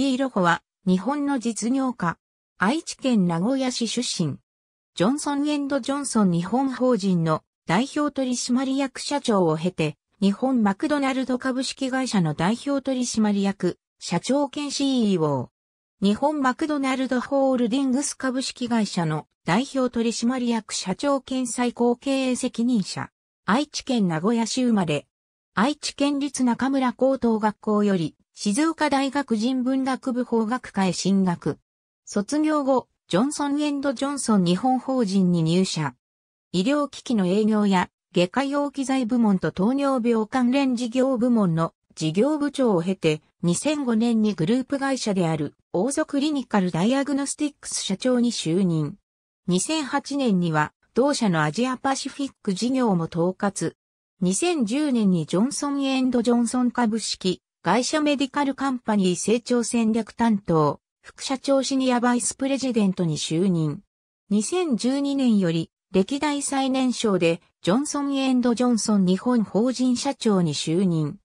黄ーロホは、日本の実業家。愛知県名古屋市出身。ジョンソンエンドジョンソン日本法人の代表取締役社長を経て、日本マクドナルド株式会社の代表取締役、社長兼 CEO。日本マクドナルドホールディングス株式会社の代表取締役社長兼最高経営責任者。愛知県名古屋市生まれ。愛知県立中村高等学校より静岡大学人文学部法学科へ進学。卒業後、ジョンソン・エンド・ジョンソン日本法人に入社。医療機器の営業や、外科用機材部門と糖尿病関連事業部門の事業部長を経て、2005年にグループ会社である、王族クリニカルダイアグノスティックス社長に就任。2008年には、同社のアジアパシフィック事業も統括。2010年にジョンソンエンドジョンソン株式外社メディカルカンパニー成長戦略担当、副社長シニアバイスプレジデントに就任。2012年より歴代最年少でジョンソン・エンド・ジョンソン日本法人社長に就任。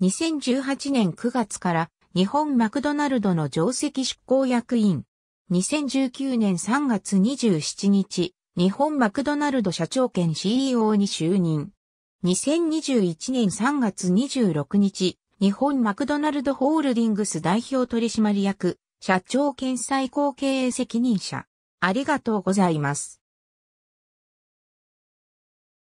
2018年9月から日本マクドナルドの上席執行役員。2019年3月27日、日本マクドナルド社長兼 CEO に就任。2021年3月26日、日本マクドナルドホールディングス代表取締役、社長兼最高経営責任者。ありがとうございます。